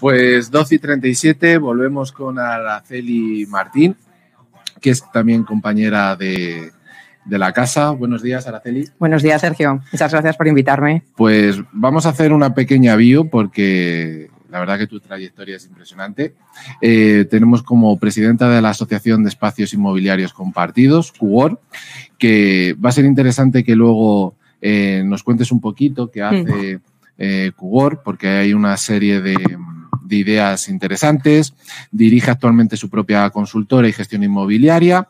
Pues 12 y 37, volvemos con Araceli Martín, que es también compañera de, la casa. Buenos días, Araceli. Buenos días, Sergio. Muchas gracias por invitarme. Pues vamos a hacer una pequeña bio porque la verdad que tu trayectoria es impresionante. Eh, tenemos como presidenta de la Asociación de Espacios Inmobiliarios Compartidos, CUOR, que va a ser interesante que luego eh, nos cuentes un poquito qué mm. hace eh, porque hay una serie de de ideas interesantes, dirige actualmente su propia consultora y gestión inmobiliaria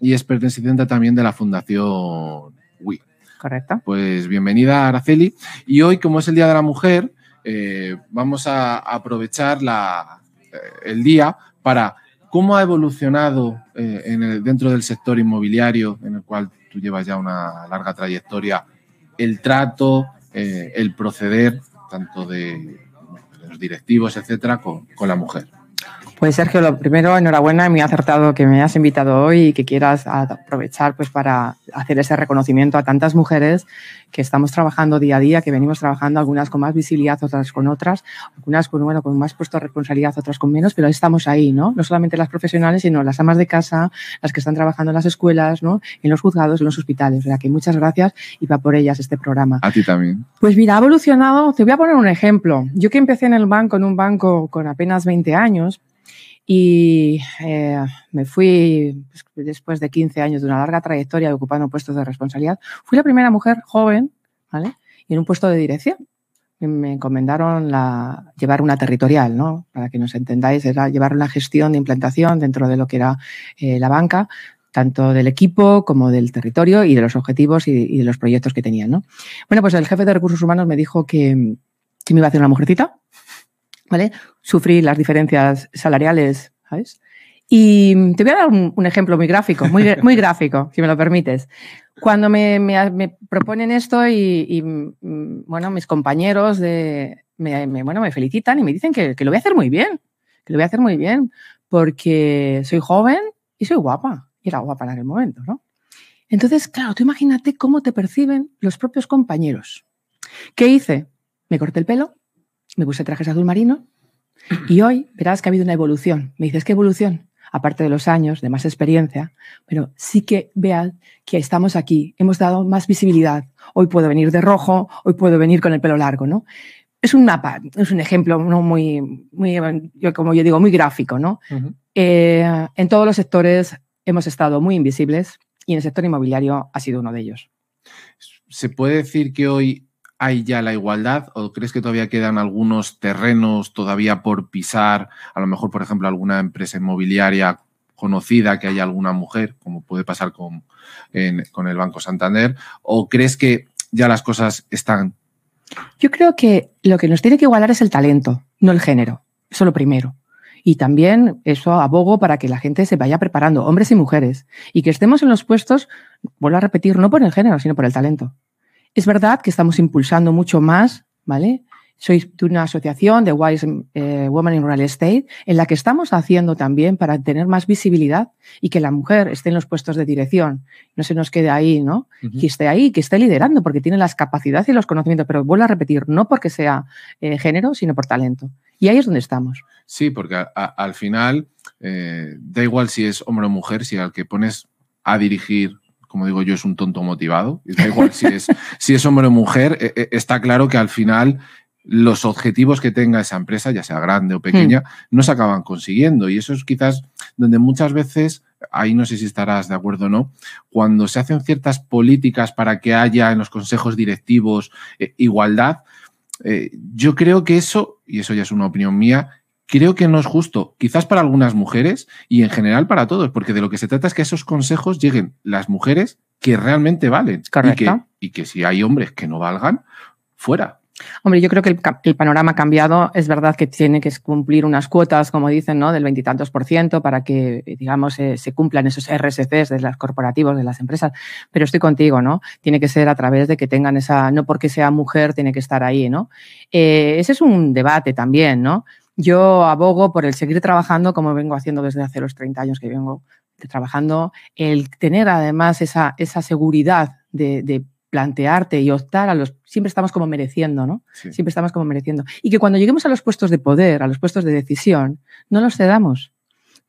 y es presidenta también de la Fundación WI. Correcto. Pues bienvenida, Araceli. Y hoy, como es el Día de la Mujer, eh, vamos a aprovechar eh, el día para cómo ha evolucionado eh, en el, dentro del sector inmobiliario, en el cual tú llevas ya una larga trayectoria, el trato, el proceder, tanto de los directivos, etcétera, con, con la mujer. Pues Sergio, lo primero, enhorabuena, me ha acertado que me hayas invitado hoy y que quieras aprovechar pues, para hacer ese reconocimiento a tantas mujeres que estamos trabajando día a día, que venimos trabajando algunas con más visibilidad, otras con otras, algunas con, bueno, con más puesto de responsabilidad, otras con menos, pero estamos ahí, ¿no? No solamente las profesionales, sino las amas de casa, las que están trabajando en las escuelas, ¿no? En los juzgados, en los hospitales. O sea que muchas gracias y va por ellas este programa. A ti también. Pues mira, ha evolucionado, te voy a poner un ejemplo. Yo que empecé en el banco, en un banco con apenas 20 años, y eh, me fui, pues, después de 15 años de una larga trayectoria ocupando puestos de responsabilidad, fui la primera mujer joven, ¿vale? Y en un puesto de dirección. Me encomendaron llevar una territorial, ¿no? Para que nos entendáis, era llevar una gestión de implantación dentro de lo que era eh, la banca, tanto del equipo como del territorio y de los objetivos y, de los proyectos que tenían, ¿no? Bueno, pues el jefe de recursos humanos me dijo que me iba a hacer una mujercita, ¿vale? Sufrí las diferencias salariales, ¿sabes? Y te voy a dar un, ejemplo muy gráfico, muy, gráfico, si me lo permites. Cuando me, proponen esto y, mm, bueno, mis compañeros de, me, bueno, me felicitan y me dicen que, que lo voy a hacer muy bien, que lo voy a hacer muy bien, porque soy joven y soy guapa. Y era guapa en aquel momento, ¿no? Entonces, claro, tú imagínate cómo te perciben los propios compañeros. ¿Qué hice? Me corté el pelo, me puse trajes azul marino y hoy verás que ha habido una evolución. Me dices, ¿qué evolución? Aparte de los años, de más experiencia, pero sí que veas que estamos aquí, hemos dado más visibilidad. Hoy puedo venir de rojo, hoy puedo venir con el pelo largo, ¿no? Es un mapa, es un ejemplo muy, yo, como yo digo, muy gráfico, ¿no? Eh, en todos los sectores hemos estado muy invisibles y en el sector inmobiliario ha sido uno de ellos. ¿Se puede decir que hoy hay ya la igualdad o crees que todavía quedan algunos terrenos todavía por pisar? A lo mejor, por ejemplo, alguna empresa inmobiliaria conocida que haya alguna mujer, como puede pasar con, con el Banco Santander, o crees que ya las cosas están? Yo creo que lo que nos tiene que igualar es el talento, no el género. Eso lo primero. Y también eso abogo para que la gente se vaya preparando, hombres y mujeres, y que estemos en los puestos, vuelvo a repetir, no por el género, sino por el talento. Es verdad que estamos impulsando mucho más, ¿vale? Soy de una asociación de Wise eh, Women in Real Estate, en la que estamos haciendo también para tener más visibilidad y que la mujer esté en los puestos de dirección, no se nos quede ahí, ¿no? Que esté ahí, que esté liderando, porque tiene las capacidades y los conocimientos, pero vuelvo a repetir, no porque sea eh, género, sino por talento. Y ahí es donde estamos. Sí, porque al final eh, da igual si es hombre o mujer, si al que pones a dirigir como digo yo, es un tonto motivado. Y da igual si es, hombre o mujer, eh, eh, está claro que al final los objetivos que tenga esa empresa, ya sea grande o hmm. pequeña, no se acaban consiguiendo. Y eso es quizás donde muchas veces, ahí no sé si estarás de acuerdo o no, cuando se hacen ciertas políticas para que haya en los consejos directivos eh, igualdad, yo creo que eso, y eso ya es una opinión mía, creo que no es justo, quizás para algunas mujeres y en general para todos, porque de lo que se trata es que esos consejos lleguen las mujeres que realmente valen. Correcto. Y que, y que si hay hombres que no valgan, fuera. Hombre, yo creo que el, panorama ha cambiado. Es verdad que tiene que cumplir unas cuotas, como dicen, ¿no? del veintitantos por ciento para que, digamos, eh, se cumplan esos RSCs de las corporativos, de las empresas. Pero estoy contigo, ¿no? Tiene que ser a través de que tengan esa, no porque sea mujer, tiene que estar ahí, ¿no? Eh, ese es un debate también, ¿no? yo abogo por el seguir trabajando como vengo haciendo desde hace los 30 años que vengo trabajando, el tener además esa, seguridad de, plantearte y optar a los... Siempre estamos como mereciendo, ¿no? Siempre estamos como mereciendo. Y que cuando lleguemos a los puestos de poder, a los puestos de decisión, no los cedamos,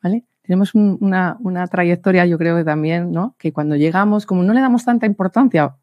¿vale? Tenemos una, una, trayectoria, yo creo que también, ¿no? Que cuando llegamos, como no le damos tanta importancia,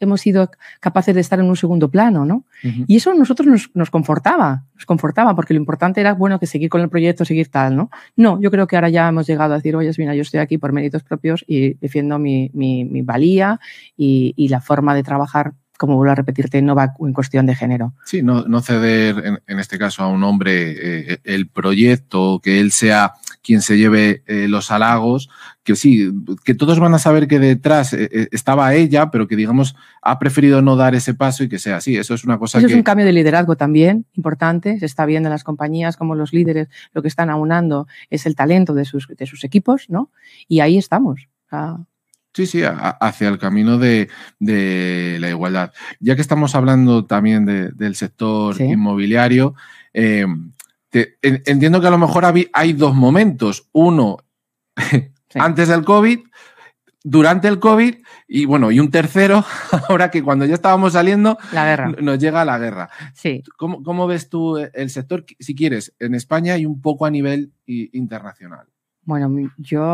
hemos sido capaces de estar en un segundo plano, ¿no? Y eso a nosotros nos, nos, confortaba, nos confortaba, porque lo importante era, bueno, que seguir con el proyecto, seguir tal, ¿no? No, yo creo que ahora ya hemos llegado a decir, oye, mira, yo estoy aquí por méritos propios y defiendo mi, mi, mi valía y, y, la forma de trabajar como vuelvo a repetirte, no va en cuestión de género. Sí, no, ceder en, este caso a un hombre eh, eh, el proyecto, que él sea quien se lleve eh, los halagos, que sí, que todos van a saber que detrás estaba ella, pero que digamos ha preferido no dar ese paso y que sea así. Eso es una cosa Eso es un cambio de liderazgo también importante. Se está viendo en las compañías como los líderes lo que están aunando es el talento de sus, de sus equipos, ¿no? Y ahí estamos. Sí, sí, hacia el camino de, la igualdad. Ya que estamos hablando también del sector inmobiliario, eh, entiendo que a lo mejor hay dos momentos. Uno, antes del COVID, durante el COVID y bueno, y un tercero, ahora que cuando ya estábamos saliendo, nos llega la guerra. Sí. ¿Cómo, ¿Cómo, ves tú el sector, si quieres, en España y un poco a nivel internacional? Bueno, yo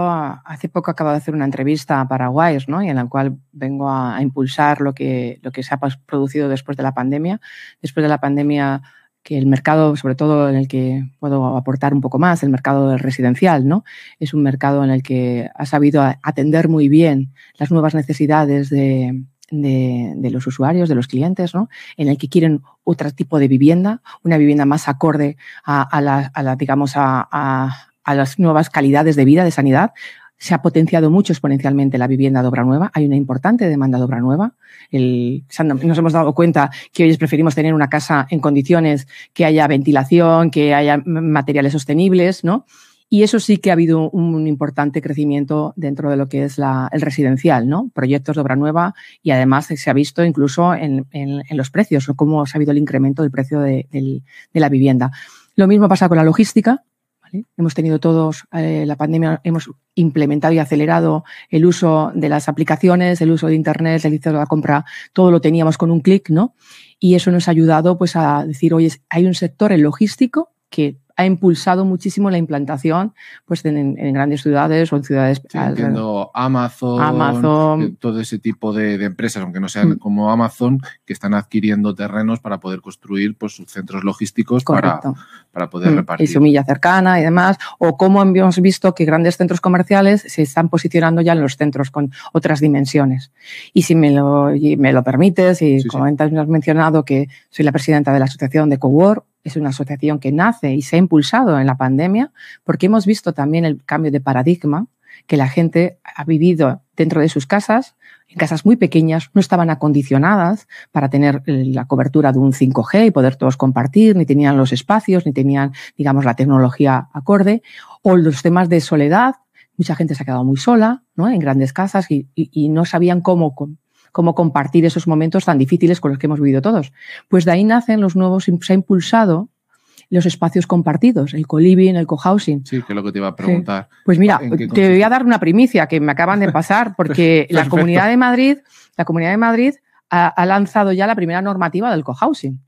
hace poco acabo de hacer una entrevista a Paraguay, ¿no? Y en la cual vengo a, impulsar lo que, lo que se ha producido después de la pandemia. Después de la pandemia, que el mercado, sobre todo en el que puedo aportar un poco más, el mercado residencial, ¿no? Es un mercado en el que ha sabido atender muy bien las nuevas necesidades de, de, los usuarios, de los clientes, ¿no? en el que quieren otro tipo de vivienda, una vivienda más acorde a, la, a la, digamos, a, a las nuevas calidades de vida, de sanidad, se ha potenciado mucho exponencialmente la vivienda de obra nueva. Hay una importante demanda de obra nueva. El, nos hemos dado cuenta que hoy preferimos tener una casa en condiciones que haya ventilación, que haya materiales sostenibles, ¿no? Y eso sí que ha habido un importante crecimiento dentro de lo que es el residencial, ¿no? Proyectos de obra nueva y además se ha visto incluso en, los precios, cómo se ha habido el incremento del precio de la vivienda. Lo mismo pasa con la logística ¿eh? Hemos tenido todos, eh, la pandemia, hemos implementado y acelerado el uso de las aplicaciones, el uso de Internet, el uso de la compra, todo lo teníamos con un clic, ¿no? Y eso nos ha ayudado pues, a decir, oye, hay un sector, el logístico, que ha impulsado muchísimo la implantación pues, en, grandes ciudades o en ciudades... Amazon, Amazon, eh, todo ese tipo de, empresas, aunque no sean mm. como Amazon, que están adquiriendo terrenos para poder construir pues, sus centros logísticos para, para, poder mm, repartir. Y milla cercana y demás, o cómo hemos visto que grandes centros comerciales se están posicionando ya en los centros con otras dimensiones. Y si me lo, permites, y como antes me has mencionado que soy la presidenta de la Asociación de Cowork, es una asociación que nace y se ha impulsado en la pandemia porque hemos visto también el cambio de paradigma que la gente ha vivido dentro de sus casas, en casas muy pequeñas, no estaban acondicionadas para tener eh, la cobertura de un 5G y poder todos compartir, ni tenían los espacios, ni tenían, digamos, la tecnología acorde, o los temas de soledad, mucha gente se ha quedado muy sola, ¿no? En grandes casas y, y no sabían cómo, cómo compartir esos momentos tan difíciles con los que hemos vivido todos. Pues de ahí nacen los nuevos, se ha impulsado los espacios compartidos, el co-living, el co-housing. Sí, que es lo que te iba a preguntar. Pues mira, te voy a dar una primicia que me acaban de pasar, porque la Comunidad de Madrid, la Comunidad de Madrid ha, ha lanzado ya la primera normativa del co-housing.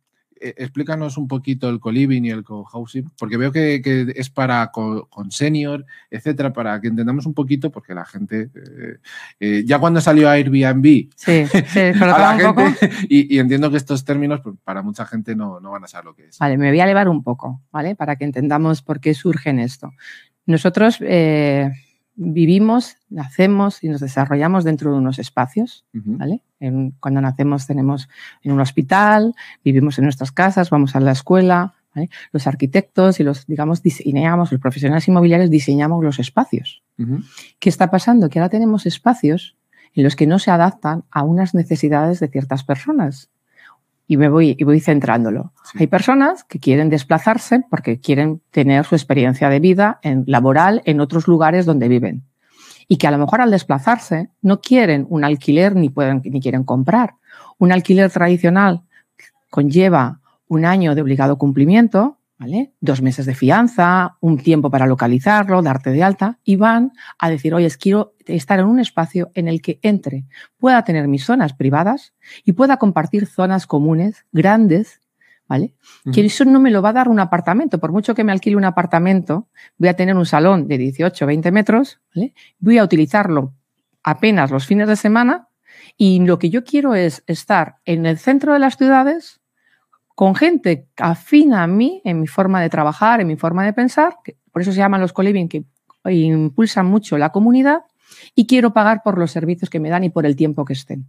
Eh, explícanos un poquito el co-living y el co-housing, porque veo que, es para con senior, etcétera, para que entendamos un poquito, porque la gente, eh, eh, ya cuando salió Airbnb, sí, sí, a la gente, y, entiendo que estos términos pues, para mucha gente no, no van a saber lo que es. Vale, me voy a elevar un poco, ¿vale? Para que entendamos por qué surgen esto. Nosotros, vivimos, nacemos y nos desarrollamos dentro de unos espacios, ¿vale? cuando nacemos tenemos en un hospital, vivimos en nuestras casas, vamos a la escuela, Los arquitectos y los, digamos, diseñamos, los profesionales inmobiliarios diseñamos los espacios. ¿Qué está pasando? Que ahora tenemos espacios en los que no se adaptan a unas necesidades de ciertas personas y me voy, y voy centrándolo. Hay personas que quieren desplazarse porque quieren tener su experiencia de vida en, laboral en otros lugares donde viven y que a lo mejor al desplazarse no quieren un alquiler ni, pueden, ni quieren comprar. Un alquiler tradicional conlleva un año de obligado cumplimiento ¿vale? Dos meses de fianza, un tiempo para localizarlo, darte de alta, y van a decir, oye, quiero estar en un espacio en el que entre, pueda tener mis zonas privadas y pueda compartir zonas comunes grandes, ¿vale? Que eso no me lo va a dar un apartamento, por mucho que me alquile un apartamento, voy a tener un salón de 18, 20 metros, ¿vale? Voy a utilizarlo apenas los fines de semana y lo que yo quiero es estar en el centro de las ciudades, con gente afina a mí en mi forma de trabajar, en mi forma de pensar, por eso se llaman los coliving, que impulsan mucho la comunidad, y quiero pagar por los servicios que me dan y por el tiempo que estén.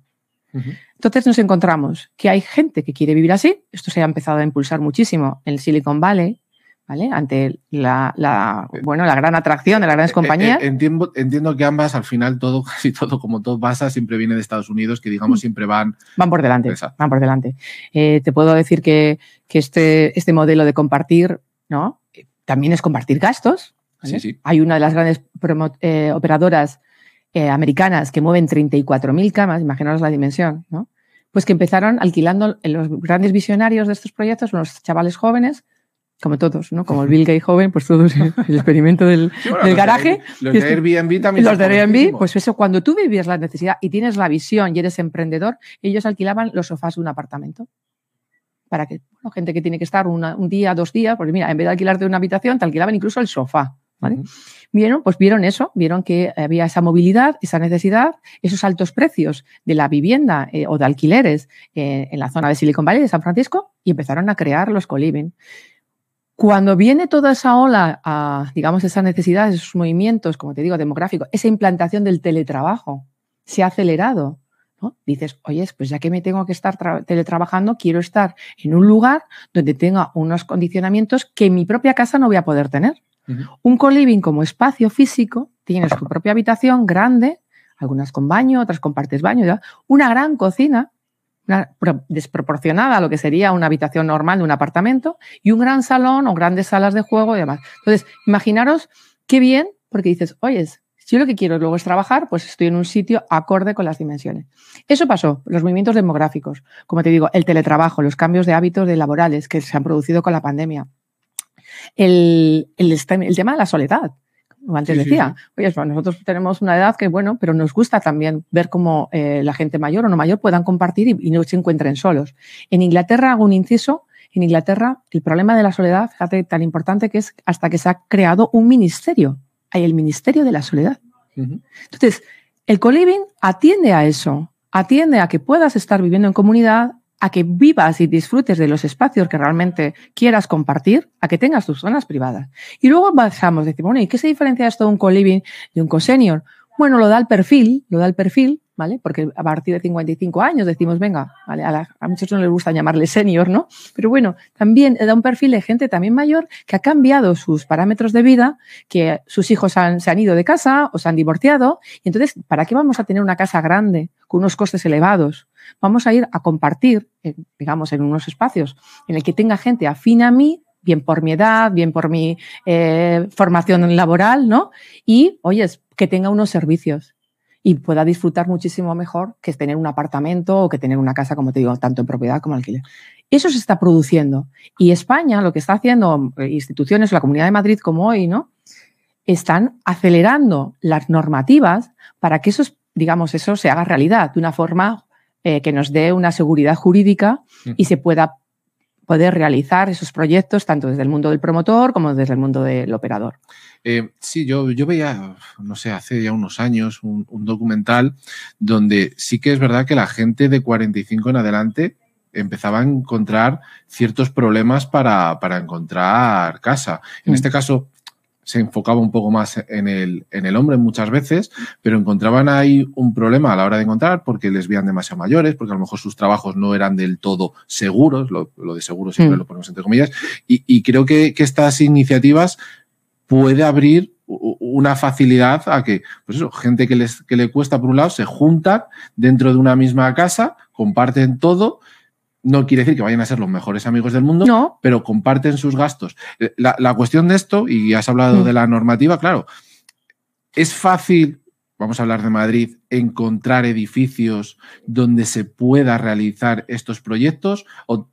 Entonces nos encontramos que hay gente que quiere vivir así, esto se ha empezado a impulsar muchísimo en Silicon Valley, ante la, bueno, la gran atracción de las grandes eh, eh, compañías. Eh, entiendo, entiendo que ambas, al final, todo, casi todo, como todo pasa, siempre viene de Estados Unidos, que digamos mm. siempre van. Van por delante. Van por delante. te puedo decir que, que, este, este modelo de compartir, ¿no? También es compartir gastos. Hay una de las grandes operadoras americanas que mueven 34.000 camas, imaginaros la dimensión, ¿no? Pues que empezaron alquilando los grandes visionarios de estos proyectos, unos chavales jóvenes, como todos, ¿no? Como el Bill Gates joven, pues todos el experimento del, garaje. los de Airbnb también. Los de Airbnb, pues eso, cuando tú vivías la necesidad y tienes la visión y eres emprendedor, ellos alquilaban los sofás de un apartamento. Para que, bueno, gente que tiene que estar un día, dos días, porque mira, en vez de alquilarte una habitación, te alquilaban incluso el sofá. Vieron, pues vieron eso, vieron que había esa movilidad, esa necesidad, esos altos precios de la vivienda eh, o de alquileres eh, en la zona de Silicon Valley de San Francisco y empezaron a crear los co cuando viene toda esa ola, a, digamos, esas necesidades, esos movimientos, como te digo, demográficos, esa implantación del teletrabajo se ha acelerado. ¿no? Dices, oye, pues ya que me tengo que estar teletrabajando, quiero estar en un lugar donde tenga unos condicionamientos que en mi propia casa no voy a poder tener. Un co-living como espacio físico, tienes tu propia habitación grande, algunas con baño, otras con partes baño, una gran cocina, desproporcionada a lo que sería una habitación normal de un apartamento, y un gran salón o grandes salas de juego y demás. Entonces, imaginaros qué bien, porque dices, oye, si yo lo que quiero luego es trabajar, pues estoy en un sitio acorde con las dimensiones. Eso pasó, los movimientos demográficos, como te digo, el teletrabajo, los cambios de hábitos de laborales que se han producido con la pandemia, el, el tema de la soledad antes decía, oye, pues nosotros tenemos una edad que, bueno, pero nos gusta también ver cómo eh, la gente mayor o no mayor puedan compartir y, no se encuentren solos. En Inglaterra, hago un inciso, en Inglaterra el problema de la soledad, fíjate, tan importante que es hasta que se ha creado un ministerio. Hay el Ministerio de la Soledad. Entonces, el co atiende a eso, atiende a que puedas estar viviendo en comunidad, a que vivas y disfrutes de los espacios que realmente quieras compartir, a que tengas tus zonas privadas. Y luego a decir, bueno, ¿y qué se diferencia esto de un co-living y un co-senior? Bueno, lo da el perfil, lo da el perfil, ¿vale? Porque a partir de 55 años decimos, venga, ¿vale? a, la, a, muchos no les gusta llamarle senior, ¿no? Pero bueno, también da un perfil de gente también mayor que ha cambiado sus parámetros de vida, que sus hijos se han ido de casa o se han divorciado. Y entonces, ¿para qué vamos a tener una casa grande con unos costes elevados? Vamos a ir a compartir, digamos, en unos espacios en el que tenga gente afín a mí bien por mi edad, bien por mi eh, formación laboral, ¿no? Y, oye, que tenga unos servicios y pueda disfrutar muchísimo mejor que tener un apartamento o que tener una casa, como te digo, tanto en propiedad como alquiler. Eso se está produciendo. Y España, lo que está haciendo eh, instituciones, la Comunidad de Madrid como hoy, ¿no? Están acelerando las normativas para que eso, digamos, eso se haga realidad de una forma eh, que nos dé una seguridad jurídica y se pueda poder realizar esos proyectos tanto desde el mundo del promotor como desde el mundo del operador. Eh, sí, yo, yo veía, no sé, hace ya unos años un, documental donde sí que es verdad que la gente de 45 en adelante empezaba a encontrar ciertos problemas para, encontrar casa. En mm. este caso, se enfocaba un poco más en el, en el hombre muchas veces, pero encontraban ahí un problema a la hora de encontrar porque les veían demasiado mayores, porque a lo mejor sus trabajos no eran del todo seguros, lo, de seguro siempre mm. lo ponemos entre comillas, y, y creo que, estas iniciativas puede abrir una facilidad a que, pues eso, gente que les que le cuesta por un lado se juntan dentro de una misma casa, comparten todo no quiere decir que vayan a ser los mejores amigos del mundo, pero comparten sus gastos. Eh, la, cuestión de esto, y has hablado mm. de la normativa, claro, es fácil, vamos a hablar de Madrid, encontrar edificios donde se pueda realizar estos proyectos o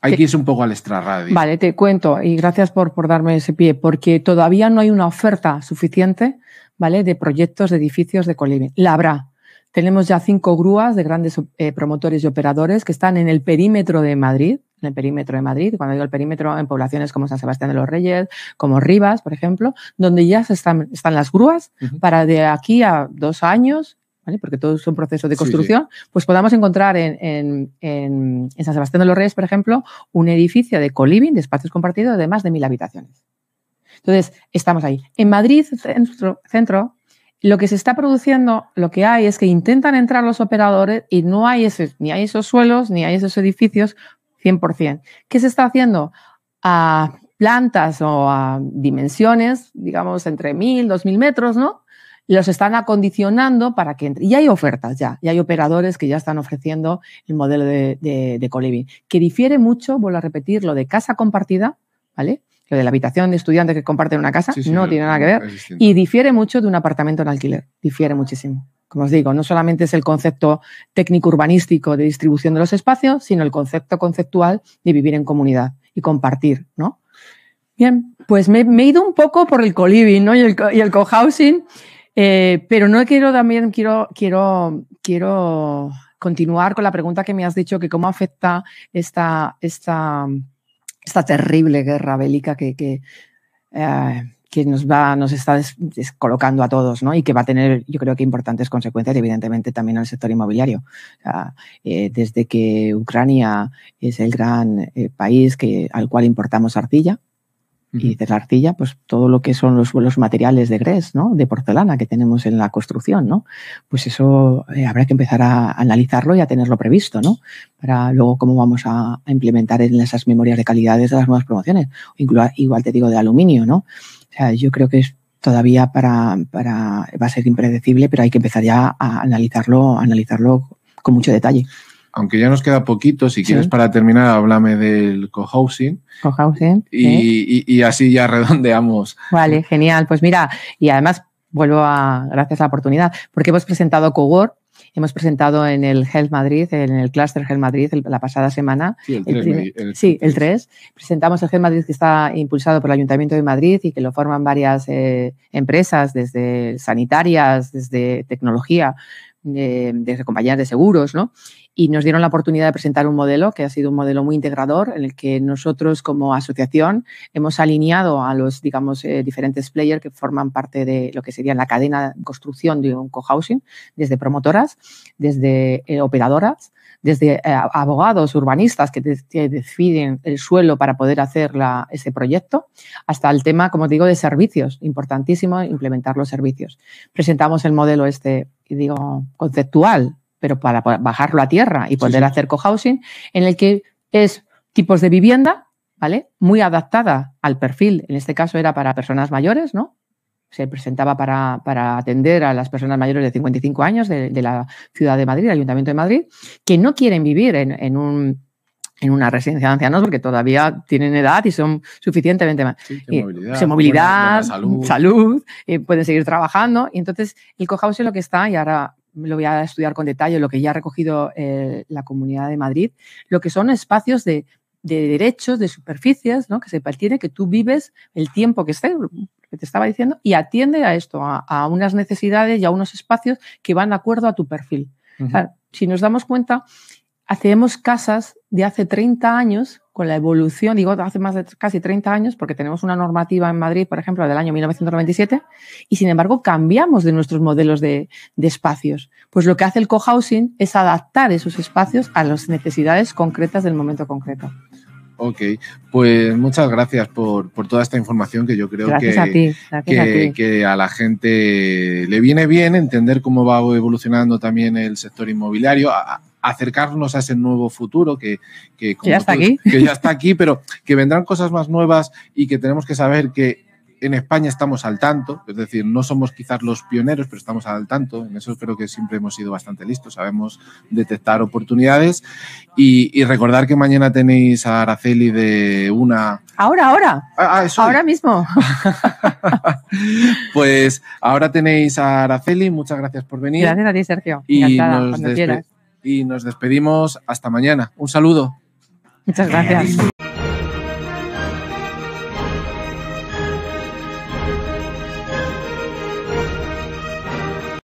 hay que irse un poco al extrarradio. Vale, te cuento y gracias por, por darme ese pie, porque todavía no hay una oferta suficiente, ¿vale? De proyectos, de edificios de coliving. La habrá tenemos ya cinco grúas de grandes eh, promotores y operadores que están en el perímetro de Madrid, en el perímetro de Madrid, cuando digo el perímetro, en poblaciones como San Sebastián de los Reyes, como Rivas, por ejemplo, donde ya están, las grúas para de aquí a dos años porque todo es un proceso de construcción, pues podamos encontrar en, San Sebastián de los Reyes, por ejemplo, un edificio de coliving, de espacios compartidos, de más de mil habitaciones. Entonces, estamos ahí. En Madrid, centro, centro lo que se está produciendo, lo que hay es que intentan entrar los operadores y no hay ese, ni hay esos suelos, ni hay esos edificios 100%. ¿Qué se está haciendo? A plantas o a dimensiones, digamos, entre 1.000, 2.000 metros, ¿no? los están acondicionando para que entre. Y hay ofertas ya, y hay operadores que ya están ofreciendo el modelo de, de, que difiere mucho, vuelvo a repetir, lo de casa compartida, ¿vale? Lo de la habitación de estudiantes que comparten una casa no tiene nada que ver y difiere mucho de un apartamento en alquiler, difiere muchísimo. Como os digo, no solamente es el concepto técnico urbanístico de distribución de los espacios, sino el concepto conceptual de vivir en comunidad y compartir, ¿no? Bien, pues me, he ido un poco por el co y el, y co eh, pero no quiero también, quiero, quiero, quiero continuar con la pregunta que me has dicho, que cómo afecta esta, esta esta terrible guerra bélica que, que, eh, nos, va, nos está colocando a todos ¿no? y que va a tener, yo creo que importantes consecuencias, evidentemente, también al sector inmobiliario. Eh, desde que Ucrania es el gran eh, país que, al cual importamos arcilla, y de la arcilla, pues todo lo que son los, los materiales de gres, ¿no? De porcelana que tenemos en la construcción, ¿no? Pues eso eh, habrá que empezar a analizarlo y a tenerlo previsto, ¿no? Para luego cómo vamos a, implementar en esas memorias de calidades de las nuevas promociones. igual te digo de aluminio, ¿no? O sea, yo creo que es todavía para, va a ser impredecible, pero hay que empezar ya a analizarlo, a analizarlo con mucho detalle aunque ya nos queda poquito, si quieres para terminar, háblame del cohousing. Cohousing. Y, y, así ya redondeamos. Vale, genial. Pues mira, y además vuelvo a, gracias a la oportunidad, porque hemos presentado Cowork, hemos presentado en el Health Madrid, en el Cluster Health Madrid la pasada semana. Sí, el 3. Presentamos el Health Madrid que está impulsado por el Ayuntamiento de Madrid y que lo forman varias eh, empresas, desde sanitarias, desde tecnología, de, compañías de seguros, ¿no? Y nos dieron la oportunidad de presentar un modelo que ha sido un modelo muy integrador en el que nosotros como asociación hemos alineado a los, digamos, eh, diferentes players que forman parte de lo que sería la cadena de construcción de un cohousing, desde promotoras, desde eh, operadoras, desde eh, abogados, urbanistas que, deciden el suelo para poder hacer ese proyecto, hasta el tema, como digo, de servicios, importantísimo implementar los servicios. Presentamos el modelo este digo, conceptual, pero para bajarlo a tierra y poder hacer cohousing, en el que es tipos de vivienda, ¿vale? Muy adaptada al perfil. En este caso era para personas mayores, ¿no? Se presentaba para, atender a las personas mayores de 55 años de, la ciudad de Madrid, el Ayuntamiento de Madrid, que no quieren vivir en un en una residencia de ancianos porque todavía tienen edad y son suficientemente más. se movilidad salud, pueden seguir trabajando. Y entonces el es lo que está, y ahora lo voy a estudiar con detalle, lo que ya ha recogido eh, la Comunidad de Madrid, lo que son espacios de, derechos, de superficies, ¿no? que se pertiene que tú vives el tiempo que esté, que te estaba diciendo, y atiende a esto, a, unas necesidades y a unos espacios que van de acuerdo a tu perfil. si nos damos cuenta, hacemos casas de hace 30 años, con la evolución, digo, hace más de casi 30 años, porque tenemos una normativa en Madrid, por ejemplo, del año 1997, y sin embargo cambiamos de nuestros modelos de, espacios. Pues lo que hace el cohousing es adaptar esos espacios a las necesidades concretas del momento concreto. Ok, pues muchas gracias por, toda esta información que yo creo que que, a la gente le viene bien entender cómo va evolucionando también el sector inmobiliario acercarnos a ese nuevo futuro que, ya está aquí. que ya está aquí, pero que vendrán cosas más nuevas y que tenemos que saber que en España estamos al tanto, es decir, no somos quizás los pioneros, pero estamos al tanto. En eso creo que siempre hemos sido bastante listos, sabemos detectar oportunidades y, recordar que mañana tenéis a Araceli de una... Ahora, ahora. Ah, ah, ahora mismo. pues ahora tenéis a Araceli, muchas gracias por venir. Gracias a ti, Sergio. Y nos, y nos despedimos hasta mañana. Un saludo. Muchas gracias.